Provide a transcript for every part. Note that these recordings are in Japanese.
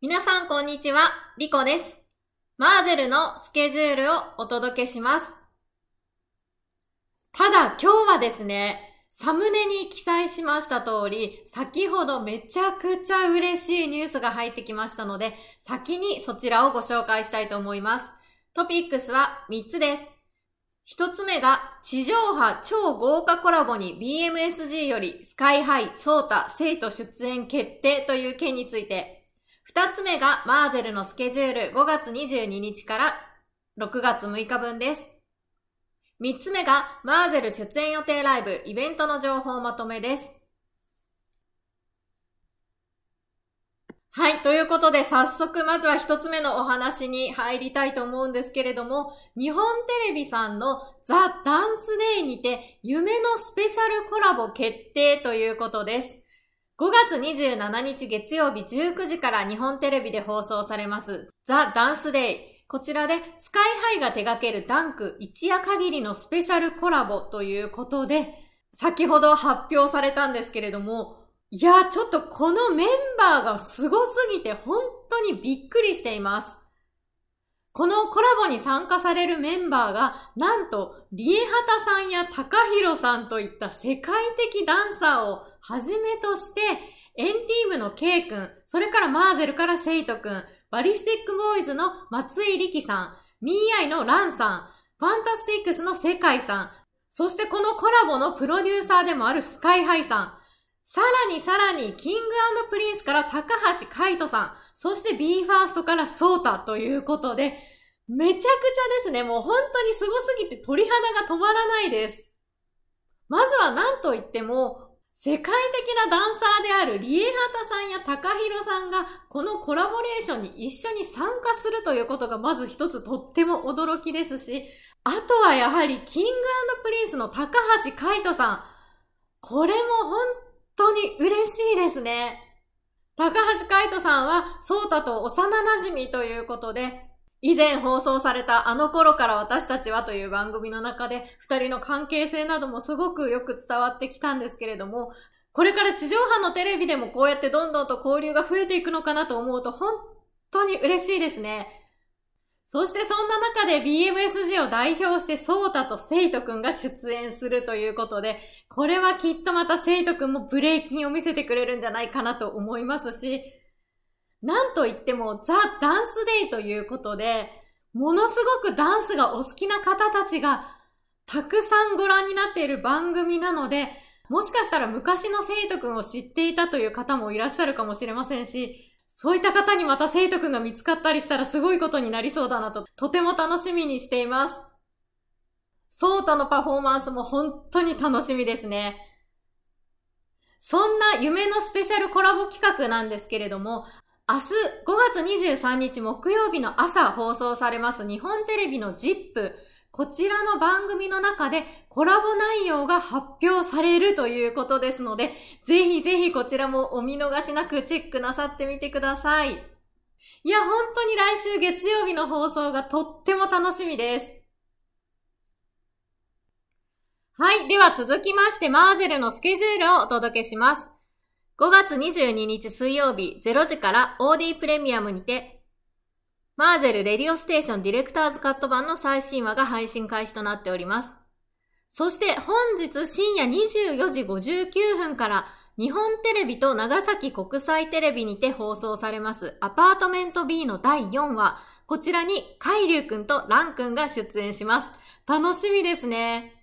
皆さん、こんにちは。リコです。マーゼルのスケジュールをお届けします。ただ、今日はですね、サムネに記載しました通り、先ほどめちゃくちゃ嬉しいニュースが入ってきましたので、先にそちらをご紹介したいと思います。トピックスは3つです。1つ目が、地上波超豪華コラボに BMSG よりスカイハイ、ソータ、生徒出演決定という件について、二つ目がマーゼルのスケジュール5月22日から6月6日分です。三つ目がマーゼル出演予定ライブイベントの情報まとめです。はい。ということで、早速、まずは一つ目のお話に入りたいと思うんですけれども、日本テレビさんのザ・ダンスデイにて、夢のスペシャルコラボ決定ということです。5月27日月曜日19時から日本テレビで放送されます、ザ・ダンスデイ。こちらでスカイハイが手掛けるダンク一夜限りのスペシャルコラボということで、先ほど発表されたんですけれども、いや、ちょっとこのメンバーがすごすぎて本当にびっくりしています。このコラボに参加されるメンバーが、なんと、リエハタさんやタカヒロさんといった世界的ダンサーをはじめとして、エンティームの K 君、それからマーゼルからセイト君、バリスティックボーイズの松井力さん、ミーアイのランさん、ファンタスティックスの世界さん、そしてこのコラボのプロデューサーでもあるスカイハイさん、さらにさらに、キングプリンスから高橋海人さん、そして BE:FIRST からソータということで、めちゃくちゃですね、もう本当に凄すぎて鳥肌が止まらないです。まずは何と言っても、世界的なダンサーであるリエハタさんや高ロさんがこのコラボレーションに一緒に参加するということがまず一つとっても驚きですし、あとはやはりキングプリンスの高橋海人さん。これも本当に嬉しいですね。高橋海人さんは、ソータと幼馴染ということで、以前放送されたあの頃から私たちはという番組の中で、二人の関係性などもすごくよく伝わってきたんですけれども、これから地上波のテレビでもこうやってどんどんと交流が増えていくのかなと思うと、本当に嬉しいですね。そしてそんな中で BMSG を代表してソータとセイトくんが出演するということで、これはきっとまたセイトくんもブレイキンを見せてくれるんじゃないかなと思いますし、なんといってもザ・ダンスデイということで、ものすごくダンスがお好きな方たちがたくさんご覧になっている番組なので、もしかしたら昔の生徒くんを知っていたという方もいらっしゃるかもしれませんし、そういった方にまた生徒くんが見つかったりしたらすごいことになりそうだなと、とても楽しみにしています。ソータのパフォーマンスも本当に楽しみですね。そんな夢のスペシャルコラボ企画なんですけれども、明日5月23日木曜日の朝放送されます日本テレビの ZIP こちらの番組の中でコラボ内容が発表されるということですので、ぜひぜひこちらもお見逃しなくチェックなさってみてください。いや、本当に来週月曜日の放送がとっても楽しみです。はい。では続きまして、マーゼルのスケジュールをお届けします。5月22日水曜日0時から OD プレミアムにてマーゼルレディオステーションディレクターズカット版の最新話が配信開始となっております。そして本日深夜24時59分から日本テレビと長崎国際テレビにて放送されますアパートメント B の第4話、こちらに海流くんとランくんが出演します。楽しみですね。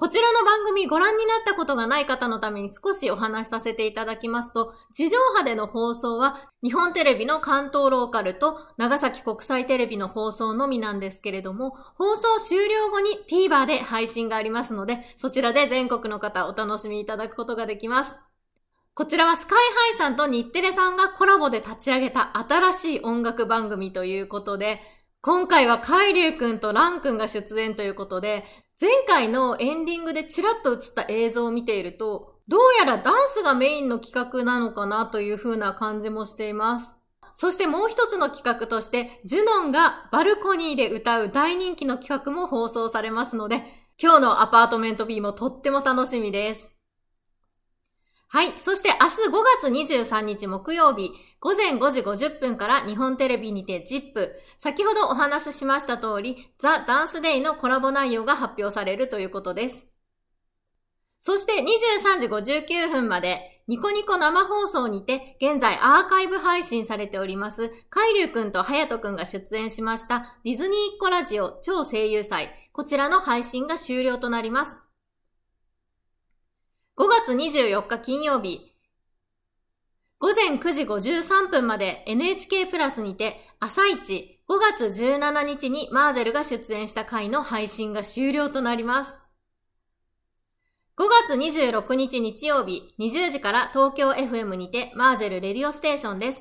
こちらの番組ご覧になったことがない方のために少しお話しさせていただきますと、地上波での放送は日本テレビの関東ローカルと長崎国際テレビの放送のみなんですけれども、放送終了後に TVer で配信がありますので、そちらで全国の方お楽しみいただくことができます。こちらはスカイハイさんと日テレさんがコラボで立ち上げた新しい音楽番組ということで、今回は海竜くんとランくんが出演ということで、前回のエンディングでちらっと映った映像を見ていると、どうやらダンスがメインの企画なのかなという風な感じもしています。そしてもう一つの企画として、ジュノンがバルコニーで歌う大人気の企画も放送されますので、今日のアパートメント B もとっても楽しみです。はい。そして明日5月23日木曜日、午前5時50分から日本テレビにて ZIP。先ほどお話ししました通り、ザ・ダンスデイのコラボ内容が発表されるということです。そして23時59分まで、ニコニコ生放送にて、現在アーカイブ配信されております、海ウくんと隼人くんが出演しました、ディズニーっ子ラジオ超声優祭。こちらの配信が終了となります。5月24日金曜日、前9時53分まで NHK プラスにて、朝一5月17日にマーゼルが出演した回の配信が終了となります。5月26日日曜日20時から東京 FM にてマーゼルレディオステーションです。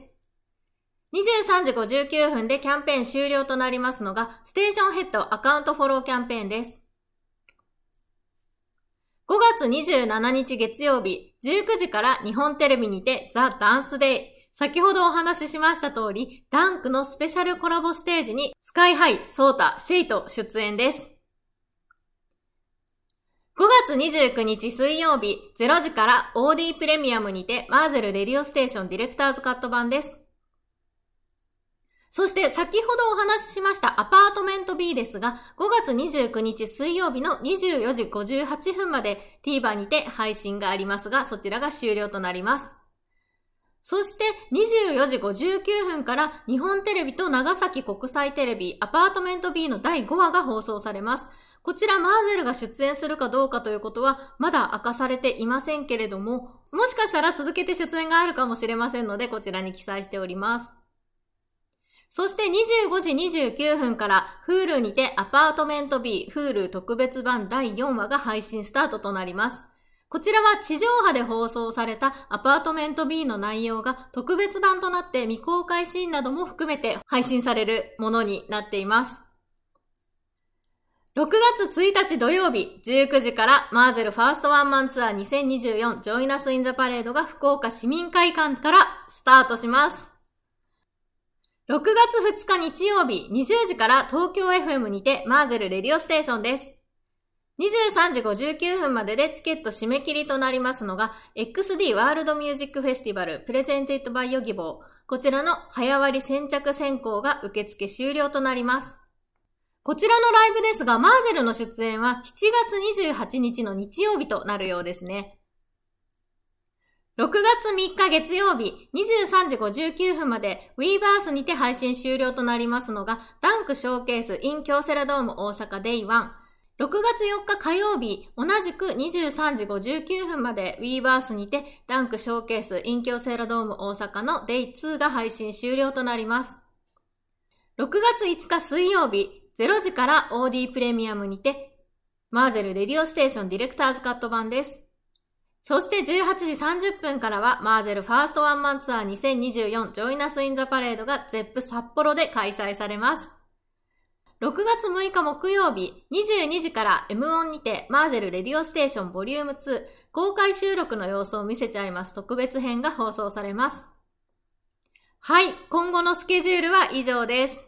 23時59分でキャンペーン終了となりますのが、ステーションヘッドアカウントフォローキャンペーンです。5月27日月曜日、19時から日本テレビにてザ・ダンスデイ。先ほどお話ししました通り、ダンクのスペシャルコラボステージにスカイハイ、ソータ、セイと出演です。5月29日水曜日、0時から OD プレミアムにてマーゼルレディオステーションディレクターズカット版です。そして先ほどお話ししましたアパートメント B ですが、5月29日水曜日の24時58分まで TVer にて配信がありますが、そちらが終了となります。そして24時59分から日本テレビと長崎国際テレビアパートメント B の第5話が放送されます。こちらマーゼルが出演するかどうかということはまだ明かされていませんけれども、もしかしたら続けて出演があるかもしれませんので、こちらに記載しております。そして25時29分から Hulu にてアパートメント B Hulu 特別版第4話が配信スタートとなります。こちらは地上波で放送されたアパートメント B の内容が特別版となって未公開シーンなども含めて配信されるものになっています。6月1日土曜日19時からマーゼルファーストワンマンツアー2024ジョイナスインザパレードが福岡市民会館からスタートします。6月2日日曜日20時から東京 FM にてマーゼルレディオステーションです。23時59分まででチケット締め切りとなりますのが XD ワールドミュージックフェスティバルプレゼンテッドバイヨギボー。こちらの早割先着先行が受付終了となります。こちらのライブですが、マーゼルの出演は7月28日の日曜日となるようですね。6月3日月曜日23時59分まで WeBirth にて配信終了となりますのがダンクショーケース in 京セラドーム大阪 Day1。6月4日火曜日同じく23時59分まで WeBirth にてダンクショーケース in 京セラドーム大阪の Day2 が配信終了となります。6月5日水曜日0時から OD プレミアムにてマーゼルレディオステーションディレクターズカット版です。そして18時30分からは、マーゼルファーストワンマンツアー2024ジョイナスインザパレードがゼップ札幌で開催されます。6月6日木曜日22時から M 音にてマーゼルレディオステーションボリューム2公開収録の様子を見せちゃいます特別編が放送されます。はい、今後のスケジュールは以上です。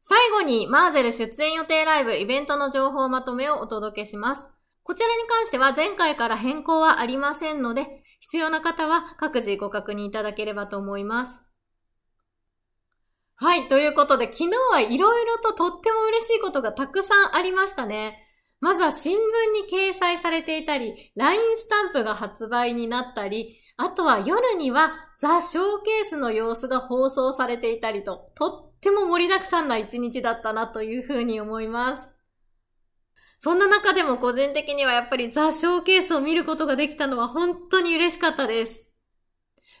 最後にマーゼル出演予定ライブイベントの情報まとめをお届けします。こちらに関しては前回から変更はありませんので、必要な方は各自ご確認いただければと思います。はい、ということで昨日はいろいろととっても嬉しいことがたくさんありましたね。まずは新聞に掲載されていたり、LINE スタンプが発売になったり、あとは夜にはザ・ショーケースの様子が放送されていたりと、とっても盛りだくさんな一日だったなというふうに思います。そんな中でも個人的にはやっぱりザ・ショーケースを見ることができたのは本当に嬉しかったです。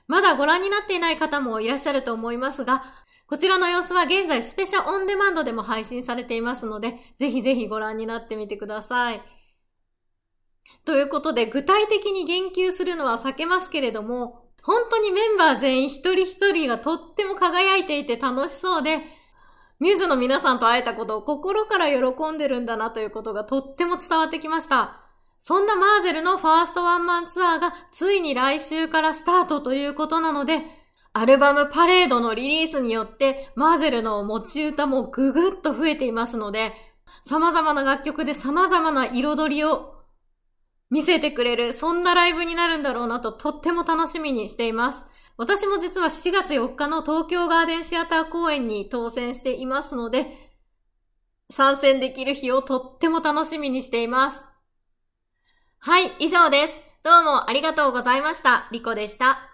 まだご覧になっていない方もいらっしゃると思いますが、こちらの様子は現在スペシャルオンデマンドでも配信されていますので、ぜひぜひご覧になってみてください。ということで、具体的に言及するのは避けますけれども、本当にメンバー全員一人一人がとっても輝いていて楽しそうで、ミューズの皆さんと会えたことを心から喜んでるんだなということがとっても伝わってきました。そんなマーゼルのファーストワンマンツアーがついに来週からスタートということなので、アルバムパレードのリリースによってマーゼルの持ち歌もぐぐっと増えていますので、様々な楽曲で様々な彩りを見せてくれる、そんなライブになるんだろうなととっても楽しみにしています。私も実は7月4日の東京ガーデンシアター公演に当選していますので、参戦できる日をとっても楽しみにしています。はい、以上です。どうもありがとうございました。リコでした。